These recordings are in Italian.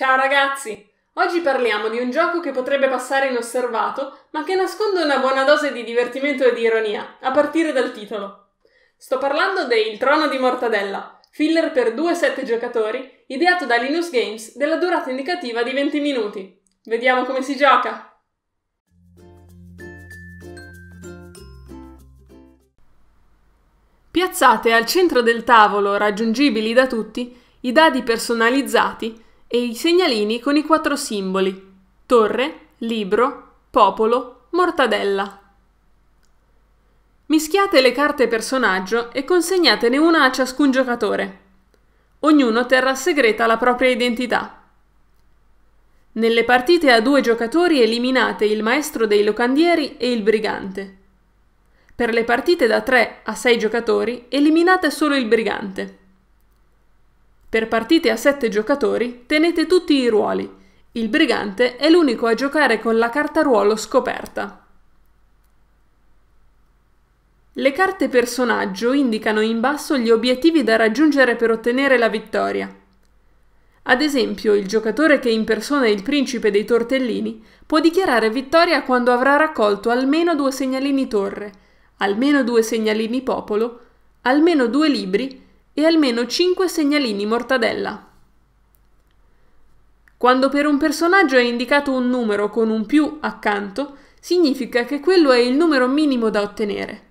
Ciao ragazzi! Oggi parliamo di un gioco che potrebbe passare inosservato, ma che nasconde una buona dose di divertimento e di ironia, a partire dal titolo. Sto parlando Il Trono di Mortadella, filler per 2-7 giocatori, ideato da Linus Games della durata indicativa di 20 minuti. Vediamo come si gioca! Piazzate al centro del tavolo, raggiungibili da tutti, i dadi personalizzati e i segnalini con i quattro simboli torre, libro, popolo, mortadella. Mischiate le carte personaggio e consegnatene una a ciascun giocatore. Ognuno terrà segreta la propria identità. Nelle partite a due giocatori eliminate il maestro dei locandieri e il brigante. Per le partite da 3 a 6 giocatori eliminate solo il brigante. Per partite a 7 giocatori tenete tutti i ruoli. Il brigante è l'unico a giocare con la carta ruolo scoperta. Le carte personaggio indicano in basso gli obiettivi da raggiungere per ottenere la vittoria. Ad esempio, il giocatore che impersona il principe dei tortellini può dichiarare vittoria quando avrà raccolto almeno due segnalini torre, almeno due segnalini popolo, almeno due libri e almeno 5 segnalini mortadella. Quando per un personaggio è indicato un numero con un più accanto, significa che quello è il numero minimo da ottenere.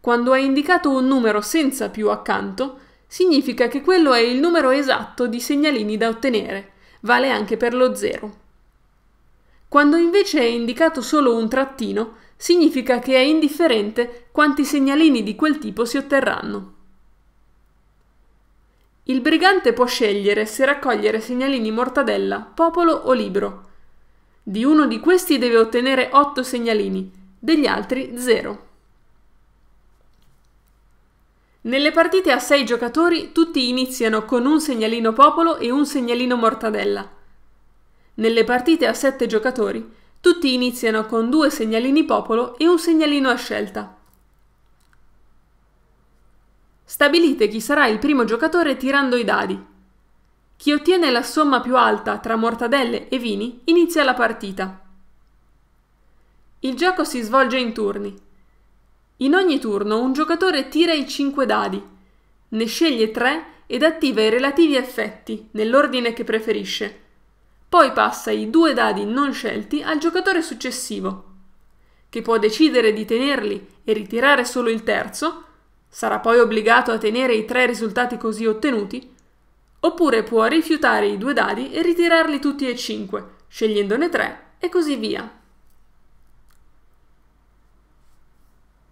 Quando è indicato un numero senza più accanto, significa che quello è il numero esatto di segnalini da ottenere, vale anche per lo 0. Quando invece è indicato solo un trattino, significa che è indifferente quanti segnalini di quel tipo si otterranno. Il brigante può scegliere se raccogliere segnalini mortadella, popolo o libro. Di uno di questi deve ottenere 8 segnalini, degli altri 0. Nelle partite a 6 giocatori tutti iniziano con un segnalino popolo e un segnalino mortadella. Nelle partite a 7 giocatori tutti iniziano con due segnalini popolo e un segnalino a scelta. Stabilite chi sarà il primo giocatore tirando i dadi. Chi ottiene la somma più alta tra mortadelle e vini inizia la partita. Il gioco si svolge in turni. In ogni turno un giocatore tira i 5 dadi, ne sceglie 3 ed attiva i relativi effetti nell'ordine che preferisce. Poi passa i due dadi non scelti al giocatore successivo, che può decidere di tenerli e ritirare solo il terzo sarà poi obbligato a tenere i tre risultati così ottenuti, oppure può rifiutare i due dadi e ritirarli tutti e cinque, scegliendone tre e così via.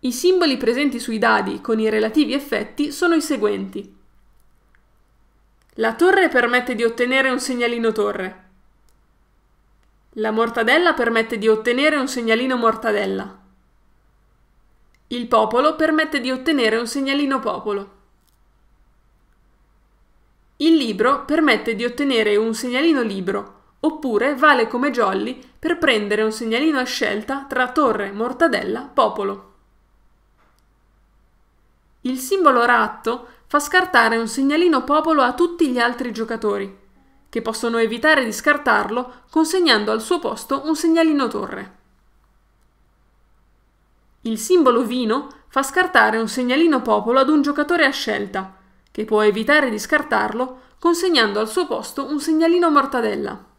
I simboli presenti sui dadi con i relativi effetti sono i seguenti. La torre permette di ottenere un segnalino torre. La mortadella permette di ottenere un segnalino mortadella. Il popolo permette di ottenere un segnalino popolo. Il libro permette di ottenere un segnalino libro, oppure vale come jolly per prendere un segnalino a scelta tra torre, mortadella, popolo. Il simbolo ratto fa scartare un segnalino popolo a tutti gli altri giocatori, che possono evitare di scartarlo consegnando al suo posto un segnalino torre. Il simbolo vino fa scartare un segnalino popolo ad un giocatore a scelta, che può evitare di scartarlo consegnando al suo posto un segnalino mortadella.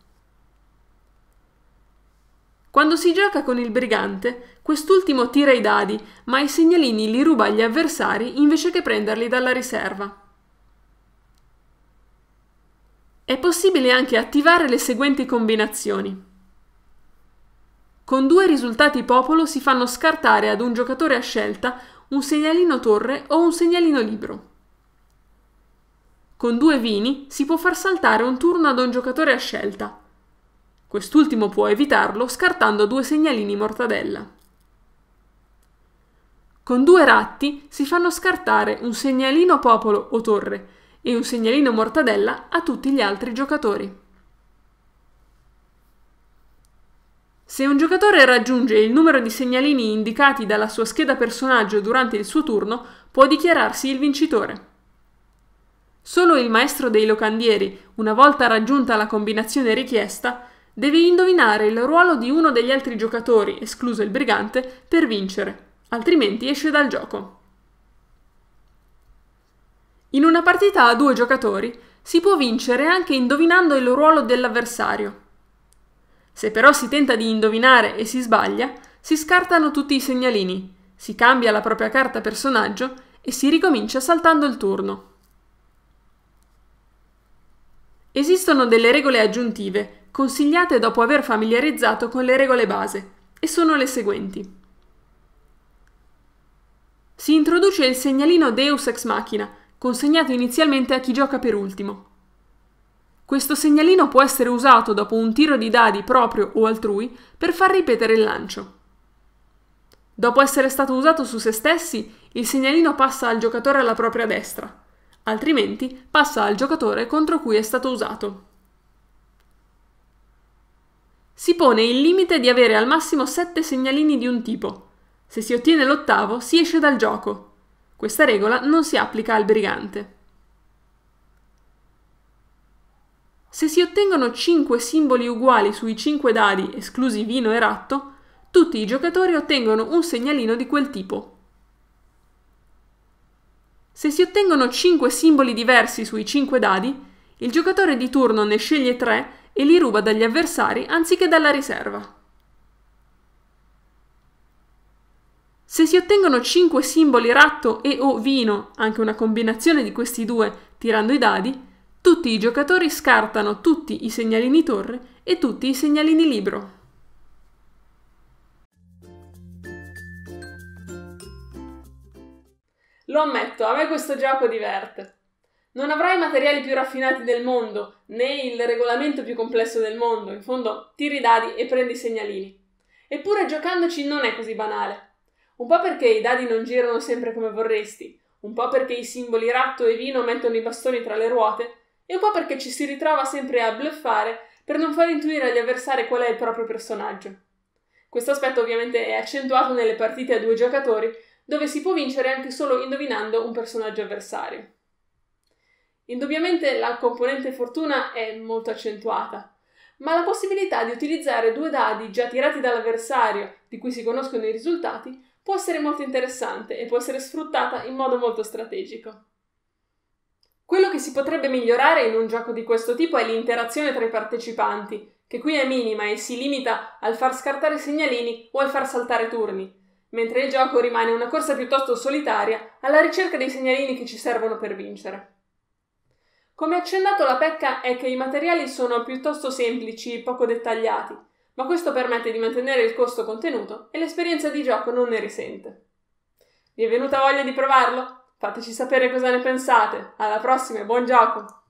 Quando si gioca con il brigante, quest'ultimo tira i dadi, ma i segnalini li ruba agli avversari invece che prenderli dalla riserva. È possibile anche attivare le seguenti combinazioni. Con due risultati popolo si fanno scartare ad un giocatore a scelta un segnalino torre o un segnalino libro. Con due vini si può far saltare un turno ad un giocatore a scelta. Quest'ultimo può evitarlo scartando due segnalini mortadella. Con due ratti si fanno scartare un segnalino popolo o torre e un segnalino mortadella a tutti gli altri giocatori. Se un giocatore raggiunge il numero di segnalini indicati dalla sua scheda personaggio durante il suo turno, può dichiararsi il vincitore. Solo il maestro dei locandieri, una volta raggiunta la combinazione richiesta, deve indovinare il ruolo di uno degli altri giocatori, escluso il brigante, per vincere, altrimenti esce dal gioco. In una partita a due giocatori si può vincere anche indovinando il ruolo dell'avversario. Se però si tenta di indovinare e si sbaglia, si scartano tutti i segnalini, si cambia la propria carta personaggio e si ricomincia saltando il turno. Esistono delle regole aggiuntive, consigliate dopo aver familiarizzato con le regole base, e sono le seguenti. Si introduce il segnalino Deus ex machina, consegnato inizialmente a chi gioca per ultimo. Questo segnalino può essere usato dopo un tiro di dadi proprio o altrui per far ripetere il lancio. Dopo essere stato usato su se stessi, il segnalino passa al giocatore alla propria destra, altrimenti passa al giocatore contro cui è stato usato. Si pone il limite di avere al massimo 7 segnalini di un tipo. Se si ottiene l'ottavo si esce dal gioco. Questa regola non si applica al brigante. Se si ottengono 5 simboli uguali sui 5 dadi, esclusi vino e ratto, tutti i giocatori ottengono un segnalino di quel tipo. Se si ottengono 5 simboli diversi sui 5 dadi, il giocatore di turno ne sceglie 3 e li ruba dagli avversari anziché dalla riserva. Se si ottengono 5 simboli ratto e o vino, anche una combinazione di questi due, tirando i dadi, tutti i giocatori scartano tutti i segnalini torre e tutti i segnalini libro. Lo ammetto, a me questo gioco diverte. Non avrai i materiali più raffinati del mondo, né il regolamento più complesso del mondo, in fondo tiri i dadi e prendi i segnalini. Eppure giocandoci non è così banale. Un po' perché i dadi non girano sempre come vorresti, un po' perché i simboli ratto e vino mettono i bastoni tra le ruote, e un po' perché ci si ritrova sempre a bluffare per non far intuire agli avversari qual è il proprio personaggio. Questo aspetto ovviamente è accentuato nelle partite a due giocatori, dove si può vincere anche solo indovinando un personaggio avversario. Indubbiamente la componente fortuna è molto accentuata, ma la possibilità di utilizzare due dadi già tirati dall'avversario, di cui si conoscono i risultati, può essere molto interessante e può essere sfruttata in modo molto strategico. Quello che si potrebbe migliorare in un gioco di questo tipo è l'interazione tra i partecipanti, che qui è minima e si limita al far scartare segnalini o al far saltare turni, mentre il gioco rimane una corsa piuttosto solitaria alla ricerca dei segnalini che ci servono per vincere. Come accennato la pecca è che i materiali sono piuttosto semplici e poco dettagliati, ma questo permette di mantenere il costo contenuto e l'esperienza di gioco non ne risente. Vi è venuta voglia di provarlo? Fateci sapere cosa ne pensate. Alla prossima e buon gioco!